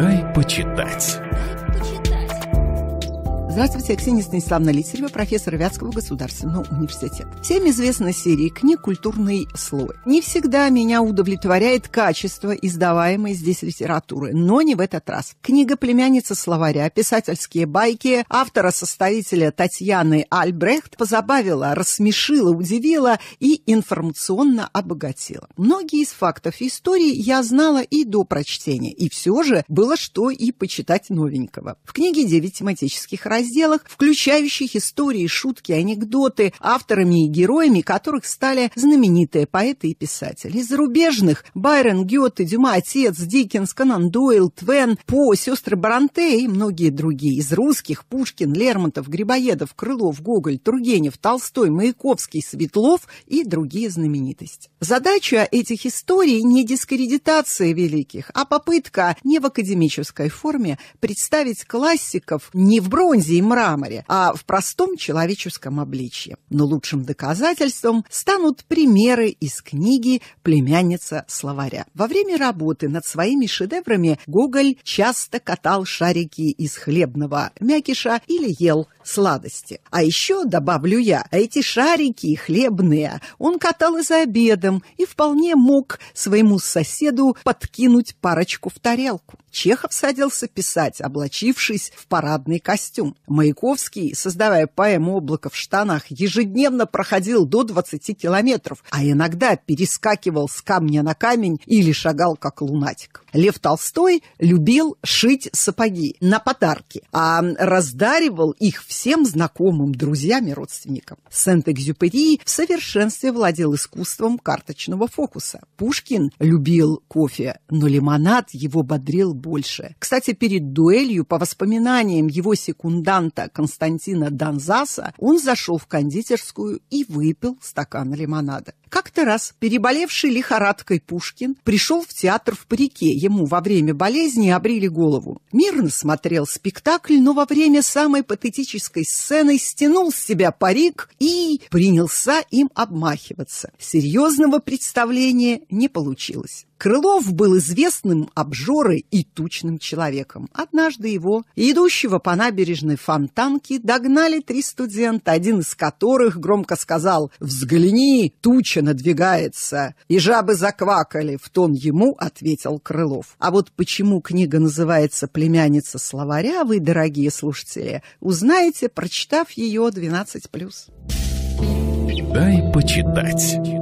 «Дай почитать». Здравствуйте, я Ксения Станиславна Литерева, профессор Вятского государственного университета. Всем известна серия книг «Культурный слой». Не всегда меня удовлетворяет качество издаваемой здесь литературы, но не в этот раз. Книга «Племянница словаря», писательские байки автора-составителя Татьяны Альбрехт позабавила, рассмешила, удивила и информационно обогатила. Многие из фактов истории я знала и до прочтения, и все же было что и почитать новенького. В книге девять тематических разделов разделах, включающих истории, шутки, анекдоты, авторами и героями которых стали знаменитые поэты и писатели. Из зарубежных Байрон, Гёте, Дюма, Отец, Диккенс, Конан Дойл, Твен, По, сестры Баранте и многие другие. Из русских Пушкин, Лермонтов, Грибоедов, Крылов, Гоголь, Тургенев, Толстой, Маяковский, Светлов и другие знаменитости. Задача этих историй не дискредитация великих, а попытка не в академической форме представить классиков не в бронзе, и мраморе, а в простом человеческом обличье. Но лучшим доказательством станут примеры из книги «Племянница словаря». Во время работы над своими шедеврами Гоголь часто катал шарики из хлебного мякиша или ел сладости. А еще, добавлю я, эти шарики хлебные он катал и за обедом и вполне мог своему соседу подкинуть парочку в тарелку. Чехов садился писать, облачившись в парадный костюм. Маяковский, создавая поэму «Облако в штанах», ежедневно проходил до 20 километров, а иногда перескакивал с камня на камень или шагал как лунатик. Лев Толстой любил шить сапоги на подарки, а раздаривал их всем знакомым, друзьям и родственникам. Сент-Экзюпери в совершенстве владел искусством карточного фокуса. Пушкин любил кофе, но лимонад его бодрил больше. Кстати, перед дуэлью, по воспоминаниям его секунданта, лейтенанта Константина Донзаса, он зашел в кондитерскую и выпил стакан лимонада. Как-то раз переболевший лихорадкой Пушкин пришел в театр в парике. Ему во время болезни обрили голову. Мирно смотрел спектакль, но во время самой патетической сцены стянул с себя парик и принялся им обмахиваться. Серьезного представления не получилось. Крылов был известным обжорой и тучным человеком. Однажды его, идущего по набережной Фонтанки, догнали три студента, один из которых громко сказал «Взгляни, туча надвигается!» И жабы заквакали, в тон ему ответил Крылов. А вот почему книга называется «Племянница словаря», вы, дорогие слушатели, узнаете, прочитав ее 12+. Дай почитать.